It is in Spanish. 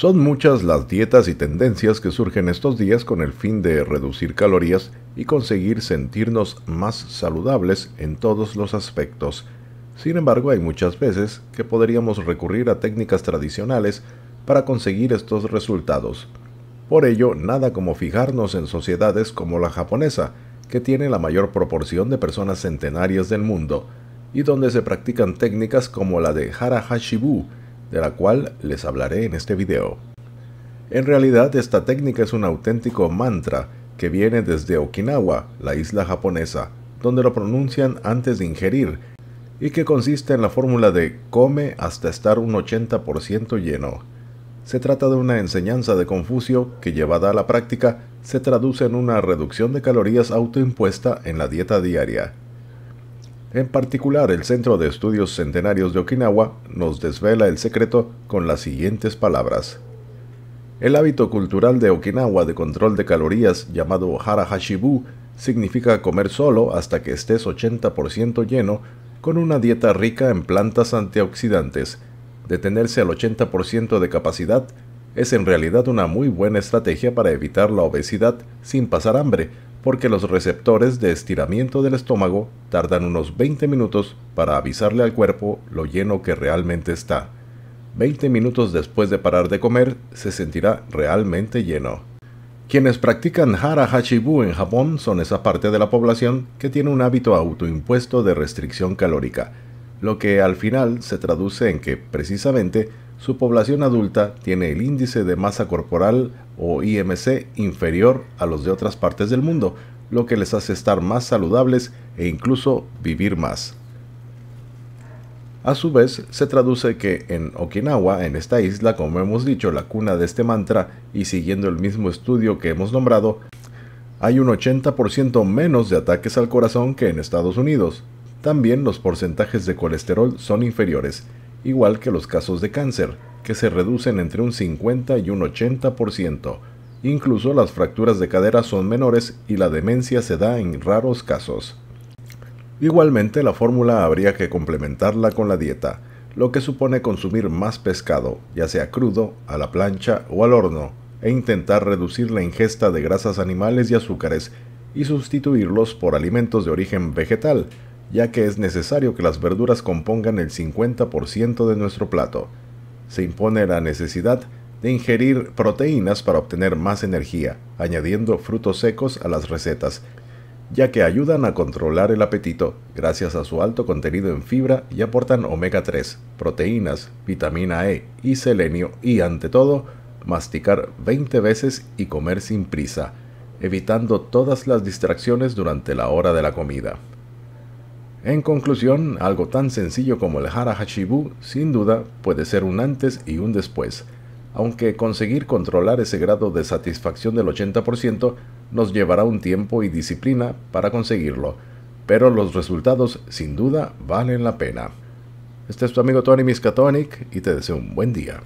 Son muchas las dietas y tendencias que surgen estos días con el fin de reducir calorías y conseguir sentirnos más saludables en todos los aspectos. Sin embargo, hay muchas veces que podríamos recurrir a técnicas tradicionales para conseguir estos resultados. Por ello, nada como fijarnos en sociedades como la japonesa, que tiene la mayor proporción de personas centenarias del mundo, y donde se practican técnicas como la de Hara de la cual les hablaré en este video. En realidad esta técnica es un auténtico mantra que viene desde Okinawa, la isla japonesa, donde lo pronuncian antes de ingerir y que consiste en la fórmula de come hasta estar un 80% lleno. Se trata de una enseñanza de Confucio que llevada a la práctica se traduce en una reducción de calorías autoimpuesta en la dieta diaria. En particular, el Centro de Estudios Centenarios de Okinawa nos desvela el secreto con las siguientes palabras. El hábito cultural de Okinawa de control de calorías llamado hara Harahashibu significa comer solo hasta que estés 80% lleno con una dieta rica en plantas antioxidantes. Detenerse al 80% de capacidad es en realidad una muy buena estrategia para evitar la obesidad sin pasar hambre, porque los receptores de estiramiento del estómago tardan unos 20 minutos para avisarle al cuerpo lo lleno que realmente está. 20 minutos después de parar de comer se sentirá realmente lleno. Quienes practican Hara Hachibu en Japón son esa parte de la población que tiene un hábito autoimpuesto de restricción calórica, lo que al final se traduce en que, precisamente, su población adulta tiene el índice de masa corporal o IMC inferior a los de otras partes del mundo, lo que les hace estar más saludables e incluso vivir más. A su vez, se traduce que en Okinawa, en esta isla, como hemos dicho, la cuna de este mantra, y siguiendo el mismo estudio que hemos nombrado, hay un 80% menos de ataques al corazón que en Estados Unidos. También los porcentajes de colesterol son inferiores, igual que los casos de cáncer que se reducen entre un 50 y un 80%. Incluso las fracturas de cadera son menores y la demencia se da en raros casos. Igualmente la fórmula habría que complementarla con la dieta, lo que supone consumir más pescado, ya sea crudo, a la plancha o al horno, e intentar reducir la ingesta de grasas animales y azúcares y sustituirlos por alimentos de origen vegetal, ya que es necesario que las verduras compongan el 50% de nuestro plato se impone la necesidad de ingerir proteínas para obtener más energía, añadiendo frutos secos a las recetas, ya que ayudan a controlar el apetito gracias a su alto contenido en fibra y aportan omega 3, proteínas, vitamina E y selenio y ante todo, masticar 20 veces y comer sin prisa, evitando todas las distracciones durante la hora de la comida. En conclusión, algo tan sencillo como el Hara Hashibu sin duda puede ser un antes y un después, aunque conseguir controlar ese grado de satisfacción del 80% nos llevará un tiempo y disciplina para conseguirlo, pero los resultados sin duda valen la pena. Este es tu amigo Tony Miskatonic y te deseo un buen día.